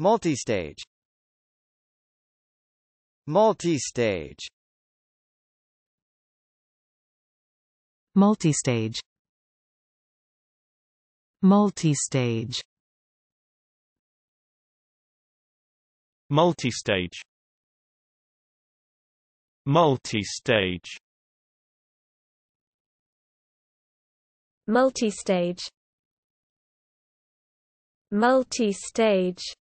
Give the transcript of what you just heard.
Multistage Multistage Multistage Multistage Multistage Multistage Multistage Multistage